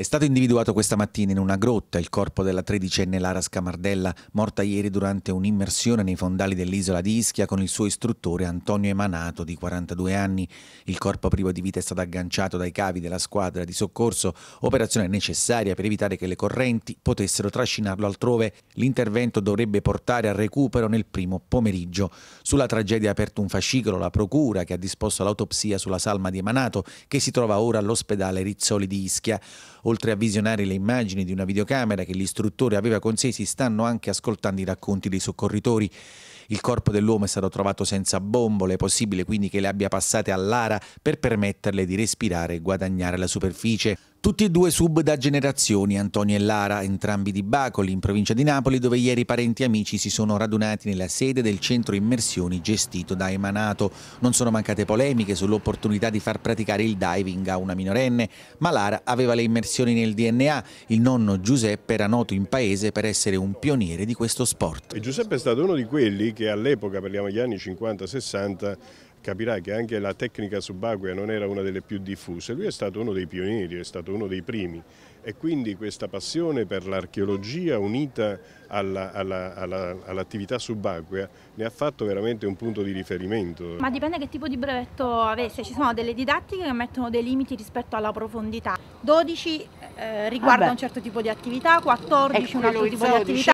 È stato individuato questa mattina in una grotta il corpo della tredicenne Lara Scamardella, morta ieri durante un'immersione nei fondali dell'isola di Ischia con il suo istruttore Antonio Emanato, di 42 anni. Il corpo privo di vita è stato agganciato dai cavi della squadra di soccorso, operazione necessaria per evitare che le correnti potessero trascinarlo altrove. L'intervento dovrebbe portare al recupero nel primo pomeriggio. Sulla tragedia ha aperto un fascicolo la procura che ha disposto l'autopsia sulla salma di Emanato, che si trova ora all'ospedale Rizzoli di Ischia. Oltre a visionare le immagini di una videocamera che l'istruttore aveva con sé, si stanno anche ascoltando i racconti dei soccorritori. Il corpo dell'uomo è stato trovato senza bombole, è possibile quindi che le abbia passate all'ara per permetterle di respirare e guadagnare la superficie. Tutti e due sub da generazioni, Antonio e Lara, entrambi di Bacoli, in provincia di Napoli, dove ieri parenti e amici si sono radunati nella sede del centro immersioni gestito da Emanato. Non sono mancate polemiche sull'opportunità di far praticare il diving a una minorenne, ma Lara aveva le immersioni nel DNA. Il nonno Giuseppe era noto in paese per essere un pioniere di questo sport. E Giuseppe è stato uno di quelli che all'epoca, parliamo degli anni 50-60, capirà che anche la tecnica subacquea non era una delle più diffuse, lui è stato uno dei pionieri, è stato uno dei primi e quindi questa passione per l'archeologia unita all'attività all subacquea ne ha fatto veramente un punto di riferimento. Ma dipende che tipo di brevetto avesse, ci sono delle didattiche che mettono dei limiti rispetto alla profondità, 12 eh, riguarda Vabbè. un certo tipo di attività, 14 un altro tipo di attività.